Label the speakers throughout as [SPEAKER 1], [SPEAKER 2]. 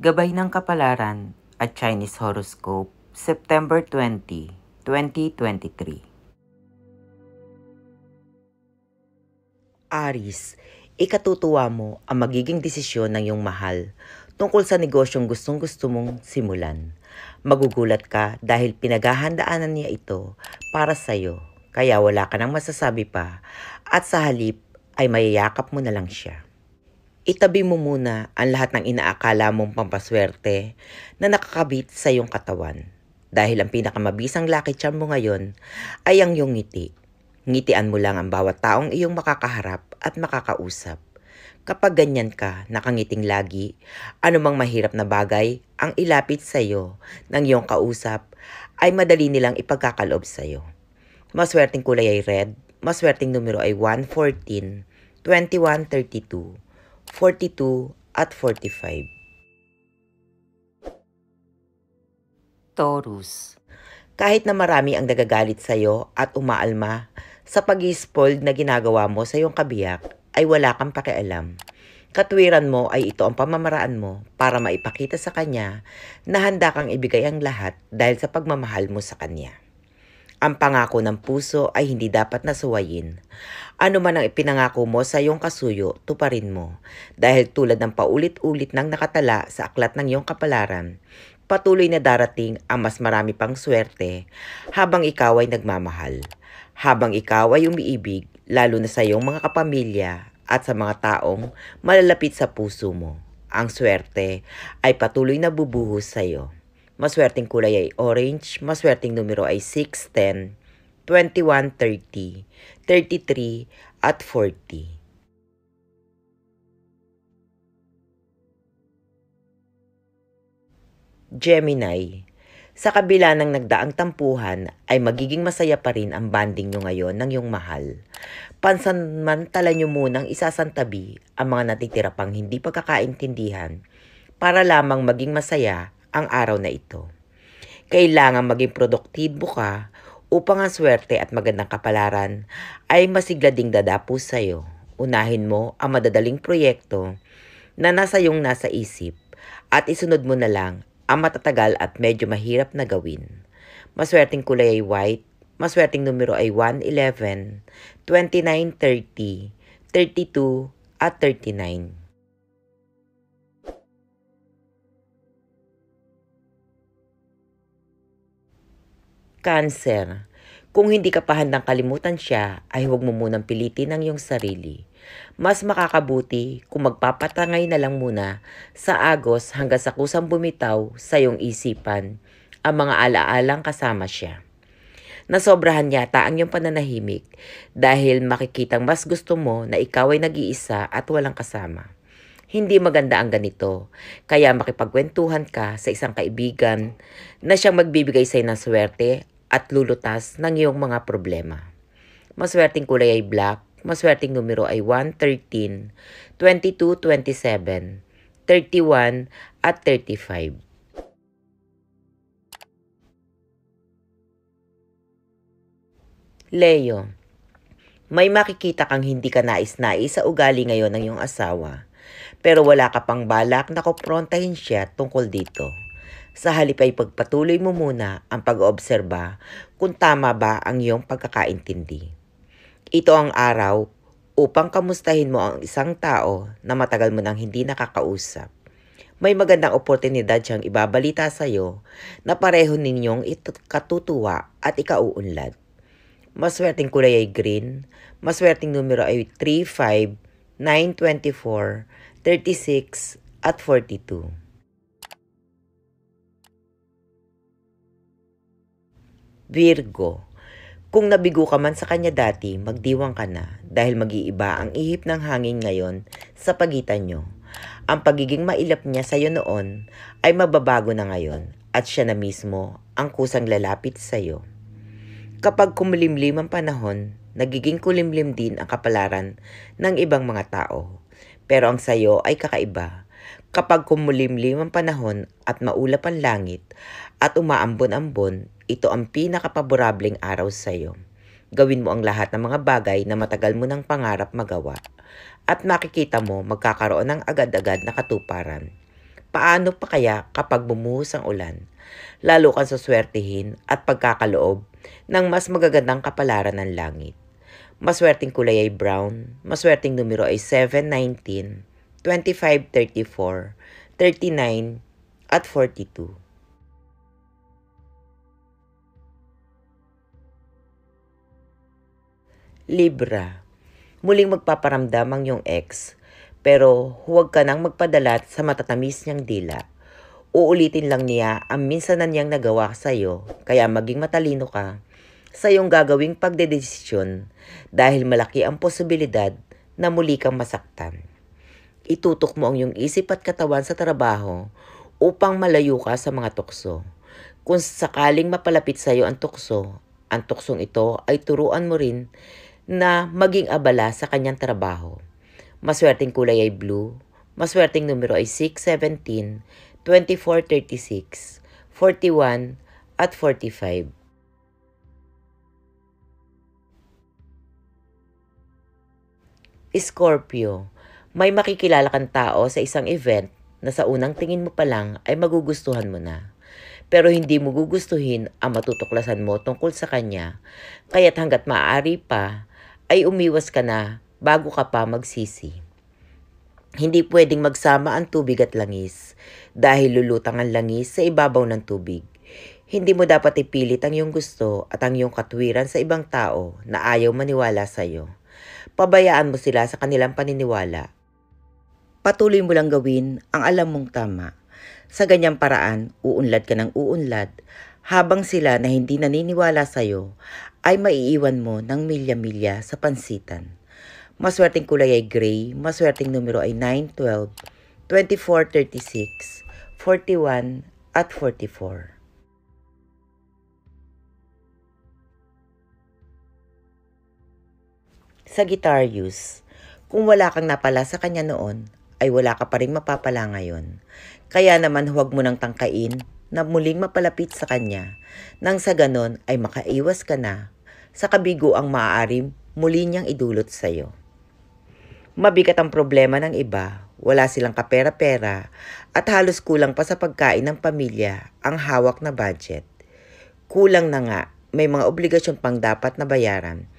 [SPEAKER 1] Gabay ng Kapalaran at Chinese Horoscope, September 20, 2023. Aris, ikatutuwa mo ang magiging desisyon ng iyong mahal tungkol sa negosyong gustong gusto mong simulan. Magugulat ka dahil pinaghahandaanan niya ito para sa iyo, kaya wala ka nang masasabi pa at sa halip ay mayayakap mo na lang siya. Itabi mo muna ang lahat ng inaakala mong pampaswerte na nakakabit sa iyong katawan. Dahil ang pinakamabisang lucky charm mo ngayon ay ang iyong ngiti. Ngitian mo lang ang bawat taong iyong makakaharap at makakausap. Kapag ganyan ka, nakangiting lagi, anumang mahirap na bagay ang ilapit sa iyo ng iyong kausap ay madali nilang ipagkakaloob sa iyo. Maswerteng kulay ay red, maswerteng numero ay 114, 2132, 42 at 45. Taurus. Kahit na marami ang nagagalit sa iyo at umaalma sa pag spoiled na ginagawa mo sa iyong kabiyak, ay wala kang pakialam. Katwiran mo ay ito ang pamamaraan mo para maipakita sa kanya na handa kang ibigay ang lahat dahil sa pagmamahal mo sa kanya. Ang pangako ng puso ay hindi dapat nasuwayin. Ano man ang ipinangako mo sa iyong kasuyo, tuparin mo. Dahil tulad ng paulit-ulit ng nakatala sa aklat ng iyong kapalaran, patuloy na darating ang mas marami pang swerte habang ikaw ay nagmamahal. Habang ikaw ay umiibig, lalo na sa iyong mga kapamilya at sa mga taong malalapit sa puso mo. Ang swerte ay patuloy na bubuhos sa iyo. Maswerteng kulay ay orange. Maswerteng numero ay 6, 10, 21, 30, 33, at 40. Gemini. Sa kabila ng nagdaang tampuhan, ay magiging masaya pa rin ang banding nyo ngayon ng iyong mahal. Pansamantala nyo munang isasantabi ang mga natitira pang hindi pagkakaintindihan para lamang maging masaya ang araw na ito. Kailangan maging produktibo ka upang ang swerte at magandang kapalaran ay masigla dadapo sa iyo. Unahin mo ang madadaling proyekto na nasa iyong nasa isip at isunod mo na lang ang matatagal at medyo mahirap na gawin. Maswerteng kulay ay white, maswerteng numero ay 111, 29, 30, 32, at 39. Cancer. Kung hindi ka pa handang kalimutan siya, ay huwag mo munang pilitin ang iyong sarili. Mas makakabuti kung magpapatangay na lang muna sa agos hanggang sa kusang bumitaw sa iyong isipan ang mga alaalang kasama siya. Nasobrahan yata ang iyong pananahimik dahil makikitang mas gusto mo na ikaw ay nag-iisa at walang kasama. Hindi maganda ang ganito. Kaya makipagkwentuhan ka sa isang kaibigan na siyang magbibigay sa'yo ng swerte at lulutas ng iyong mga problema. Maswerteng kulay ay black, maswerteng numero ay 113, 22, 27, 31, at 35. Leo, may makikita kang hindi ka nais-nais sa ugali ngayon ng iyong asawa pero wala ka pang balak na koprontahin siya tungkol dito. Sa halip ay pagpatuloy mo muna ang pag-oobserba kung tama ba ang iyong pagkakaintindi. Ito ang araw upang kamustahin mo ang isang tao na matagal mo nang hindi nakakausap. May magandang oportunidad siyang ibabalita sa iyo na pareho ninyong katutuwa at ikauunlad maswerteng kulay ay green, maswerteng numero ay 3, 36, at 42. Virgo, kung nabigo ka man sa kanya dati, magdiwang ka na dahil mag-iiba ang ihip ng hangin ngayon sa pagitan nyo. Ang pagiging mailap niya sa iyo noon ay mababago na ngayon at siya na mismo ang kusang lalapit sa iyo. Kapag kumulimlim ang panahon, nagiging kulimlim din ang kapalaran ng ibang mga tao pero ang sayo ay kakaiba. Kapag kumulimlim ang panahon at maulap ang langit at umaambon-ambon, ito ang pinakapaborableng araw sa iyo. Gawin mo ang lahat ng mga bagay na matagal mo ng pangarap magawa at makikita mo magkakaroon ng agad-agad na katuparan. Paano pa kaya kapag bumuhos ang ulan? Lalo kang suswertihin at pagkakaloob ng mas magagandang kapalaran ng langit. Maswerteng kulay ay brown. Maswerteng numero ay 7, 19, 25, 34, 39, at 42. Libra. Muling magpaparamdam ang iyong ex, pero huwag ka nang magpadalat sa matatamis niyang dila. Uulitin lang niya ang minsan na niyang nagawa sa iyo, kaya maging matalino ka sa iyong gagawing pagdedesisyon dahil malaki ang posibilidad na muli kang masaktan. Itutok mo ang iyong isip at katawan sa trabaho upang malayo ka sa mga tukso. Kung sakaling mapalapit sa iyo ang tukso, ang tuksong ito ay turuan mo rin na maging abala sa kanyang trabaho. Maswerteng kulay ay blue, Maswerteng numero ay 6, 17, 24, 36, 41, at 45. Scorpio, may makikilala kang tao sa isang event na sa unang tingin mo pa lang ay magugustuhan mo na. Pero hindi mo gugustuhin ang matutuklasan mo tungkol sa kanya, kaya't hanggat maaari pa ay umiwas ka na bago ka pa magsisi. Hindi pwedeng magsama ang tubig at langis dahil lulutang ang langis sa ibabaw ng tubig. Hindi mo dapat ipilit ang iyong gusto at ang iyong katwiran sa ibang tao na ayaw maniwala sa iyo pabayaan mo sila sa kanilang paniniwala. Patuloy mo lang gawin ang alam mong tama. Sa ganyang paraan, uunlad ka ng uunlad habang sila na hindi naniniwala sa'yo ay maiiwan mo ng milya-milya sa pansitan. Maswerteng kulay ay gray, maswerteng numero ay 9, 12, 24, 36, 41, at 44. sa Sagittarius, kung wala kang napala sa kanya noon, ay wala ka pa rin mapapala ngayon. Kaya naman huwag mo nang tangkain na muling mapalapit sa kanya. Nang sa ganon ay makaiwas ka na sa kabigo ang maaari muli niyang idulot sa iyo. Mabigat ang problema ng iba, wala silang kapera-pera at halos kulang pa sa pagkain ng pamilya ang hawak na budget. Kulang na nga, may mga obligasyon pang dapat na bayaran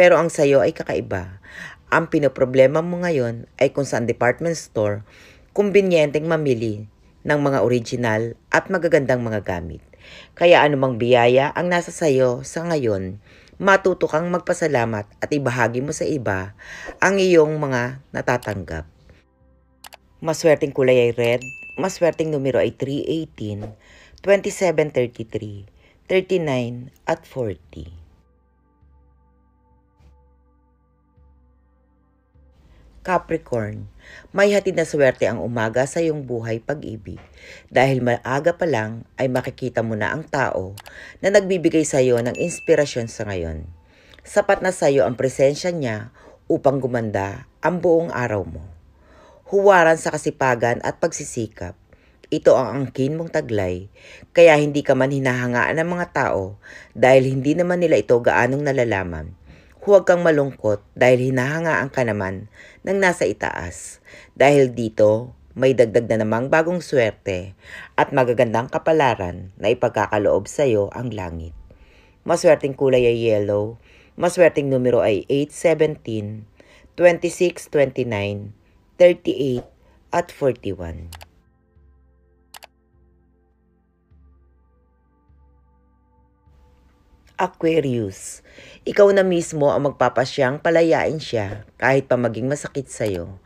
[SPEAKER 1] pero ang sayo ay kakaiba. Ang pinoproblema mo ngayon ay kung saan department store, kumbinyenteng mamili ng mga original at magagandang mga gamit. Kaya anumang biyaya ang nasa sayo sa ngayon, matuto kang magpasalamat at ibahagi mo sa iba ang iyong mga natatanggap. Maswerteng kulay ay red, maswerteng numero ay 318, 2733, 39 at 40. Capricorn, may hatid na swerte ang umaga sa iyong buhay pag-ibig. Dahil maaga pa lang ay makikita mo na ang tao na nagbibigay sa iyo ng inspirasyon sa ngayon. Sapat na sa iyo ang presensya niya upang gumanda ang buong araw mo. Huwaran sa kasipagan at pagsisikap. Ito ang angkin mong taglay, kaya hindi ka man hinahangaan ng mga tao dahil hindi naman nila ito gaanong nalalaman Huwag kang malungkot dahil hinahangaan ka naman ng nasa itaas. Dahil dito, may dagdag na namang bagong swerte at magagandang kapalaran na ipagkakaloob sa iyo ang langit. Maswerteng kulay ay yellow, maswerteng numero ay 817, 26, 29, 38, at 41. Aquarius. Ikaw na mismo ang magpapasyang palayain siya kahit pa maging masakit sa'yo.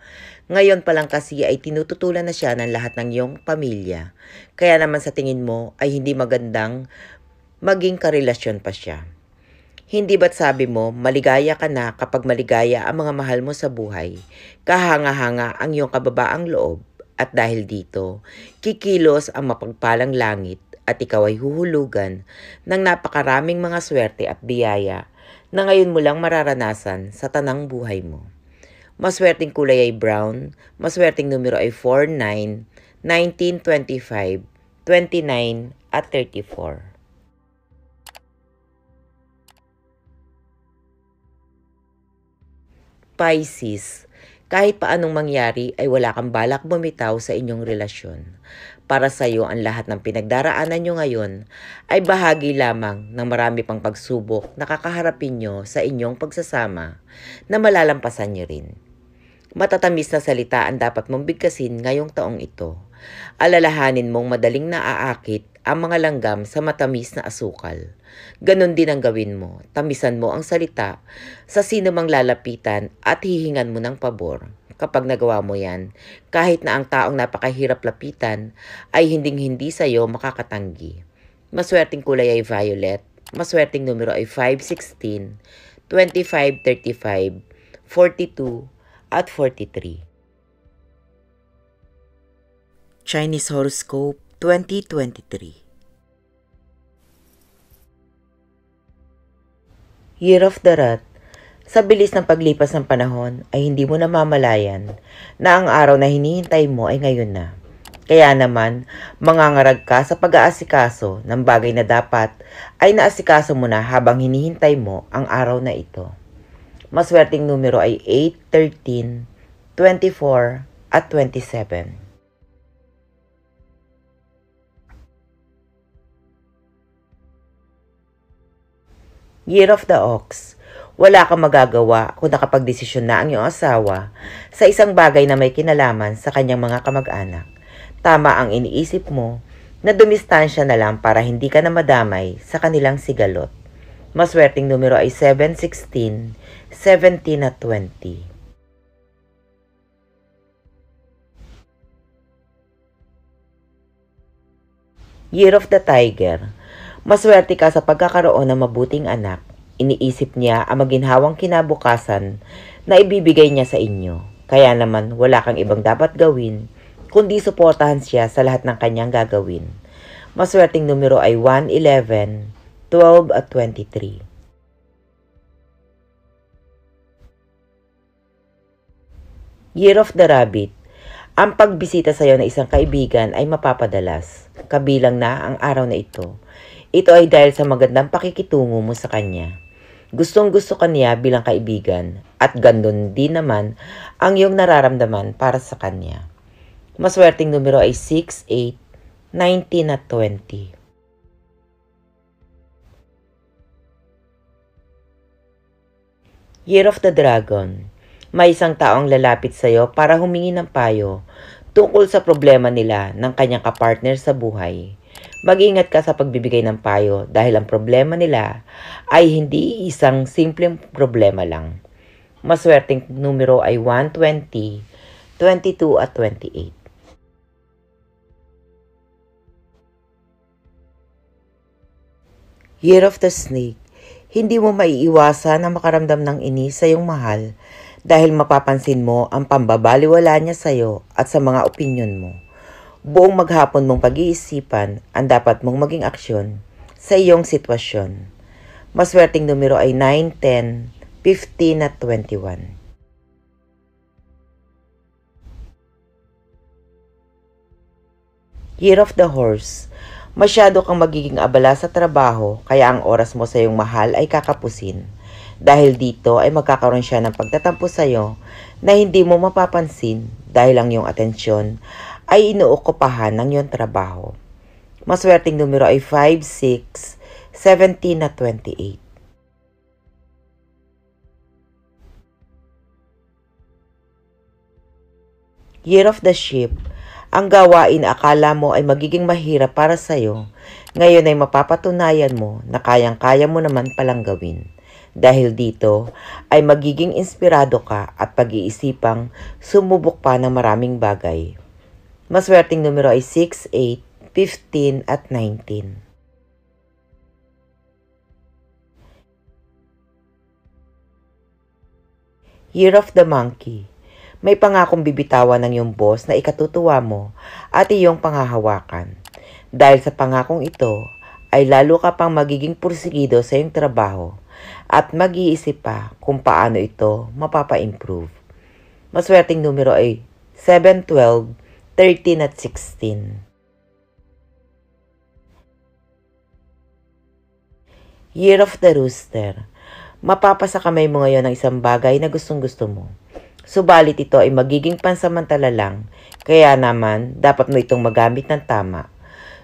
[SPEAKER 1] Ngayon pa lang kasi ay tinututulan na siya ng lahat ng iyong pamilya. Kaya naman sa tingin mo ay hindi magandang maging karelasyon pa siya. Hindi ba't sabi mo, maligaya ka na kapag maligaya ang mga mahal mo sa buhay, kahanga-hanga ang iyong kababaang loob, at dahil dito, kikilos ang mapagpalang langit at ikaw ay huhulugan ng napakaraming mga swerte at biyaya na ngayon mo lang mararanasan sa tanang buhay mo. Maswerteng kulay ay brown, maswerteng numero ay 49, 9, 19, 25, 29, at 34. Pisces, kahit pa anong mangyari ay wala kang balak bumitaw sa inyong relasyon. Para sa iyo ang lahat ng pinagdaraanan nyo ngayon ay bahagi lamang ng marami pang pagsubok na kakaharapin nyo sa inyong pagsasama na malalampasan nyo rin. Matatamis na salita ang dapat mong bigkasin ngayong taong ito. Alalahanin mong madaling naaakit ang mga langgam sa matamis na asukal Ganon din ang gawin mo. Tamisan mo ang salita sa sino mang lalapitan at hihingan mo ng pabor. Kapag nagawa mo yan, kahit na ang taong napakahirap lapitan, ay hinding-hindi sa iyo makakatanggi. Maswerteng kulay ay violet. Maswerteng numero ay 516, 2535, 42, at 43. Chinese Horoscope 2023 Year of the Rat, sa bilis ng paglipas ng panahon ay hindi mo namamalayan na ang araw na hinihintay mo ay ngayon na. Kaya naman, mangangarag ka sa pag-aasikaso ng bagay na dapat ay naasikaso mo na habang hinihintay mo ang araw na ito. Maswerteng numero ay 8, 13, 24, at 27. Year of the Ox. Wala kang magagawa kung nakapagdesisyon na ang iyong asawa sa isang bagay na may kinalaman sa kanyang mga kamag-anak. Tama ang iniisip mo na dumistansya na lang para hindi ka na madamay sa kanilang sigalot. Maswerteng numero ay 716, 17 at 20. Year of the Tiger Maswerte ka sa pagkakaroon ng mabuting anak. Iniisip niya ang maginhawang kinabukasan na ibibigay niya sa inyo. Kaya naman wala kang ibang dapat gawin kundi suportahan siya sa lahat ng kanyang gagawin. Maswerteng numero ay 1, 11, 12 at 23. Year of the Rabbit Ang pagbisita sa iyo ng isang kaibigan ay mapapadalas, kabilang na ang araw na ito. Ito ay dahil sa magandang pakikitungo mo sa kanya. Gustong gusto ka niya bilang kaibigan at gandun din naman ang iyong nararamdaman para sa kanya. Maswerteng numero ay 6, 8, 19 at 20. Year of the Dragon May isang taong lalapit sa iyo para humingi ng payo tungkol sa problema nila ng kanyang kapartner sa buhay. Mag-ingat ka sa pagbibigay ng payo dahil ang problema nila ay hindi isang simpleng problema lang. Maswerteng numero ay 120, 22 at 28. Year of the Snake, hindi mo maiiwasan na makaramdam ng inis sa iyong mahal dahil mapapansin mo ang pambabaliwala niya sa iyo at sa mga opinyon mo. Buong maghapon mong pag-iisipan ang dapat mong maging aksyon sa iyong sitwasyon. Maswerteng numero ay 9, 10, 15 at 21. Year of the Horse Masyado kang magiging abala sa trabaho kaya ang oras mo sa iyong mahal ay kakapusin. Dahil dito ay magkakaroon siya ng pagtatampo sa iyo na hindi mo mapapansin dahil lang iyong atensyon ay inuukupahan ng iyong trabaho. Maswerteng numero ay 5, 6, 17 at 28. Year of the Sheep, ang gawain akala mo ay magiging mahirap para sa iyo, ngayon ay mapapatunayan mo na kayang-kaya mo naman palang gawin. Dahil dito ay magiging inspirado ka at pag-iisipang sumubok pa ng maraming bagay Maswerteng numero ay 6, 8, 15 at 19. Year of the Monkey May pangakong bibitawan ng iyong boss na ikatutuwa mo at iyong panghahawakan. Dahil sa pangakong ito, ay lalo ka pang magiging pursigido sa iyong trabaho at mag-iisip pa kung paano ito mapapa-improve. Maswerteng numero ay 7, 12, 13 at 16. Year of the Rooster. Mapapasa kamay mo ngayon ng isang bagay na gustong-gusto mo. Subalit ito ay magiging pansamantala lang, kaya naman dapat mo itong magamit ng tama.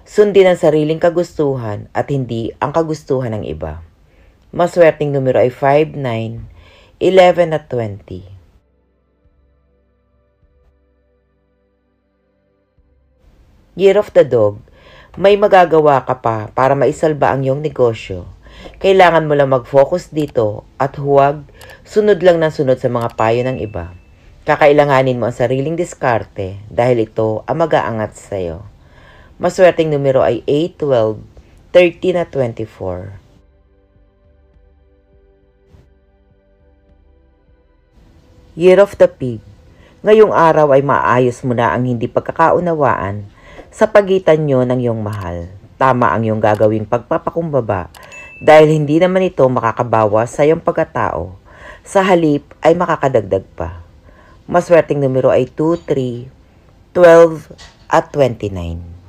[SPEAKER 1] Sundin ang sariling kagustuhan at hindi ang kagustuhan ng iba. Maswerteng numero ay 5, 9, 11 at 20. Year of the Dog, may magagawa ka pa para maisalba ang iyong negosyo. Kailangan mo lang mag-focus dito at huwag sunod lang ng sunod sa mga payo ng iba. Kakailanganin mo ang sariling diskarte dahil ito ang mag-aangat sa iyo. Maswerteng numero ay 8, 12, 13 at 24. Year of the Pig Ngayong araw ay maayos mo na ang hindi pagkakaunawaan sa pagitan nyo ng iyong mahal. Tama ang iyong gagawing pagpapakumbaba dahil hindi naman ito makakabawas sa iyong pagkatao. Sa halip ay makakadagdag pa. Maswerteng numero ay 2, 3, 12 at 29.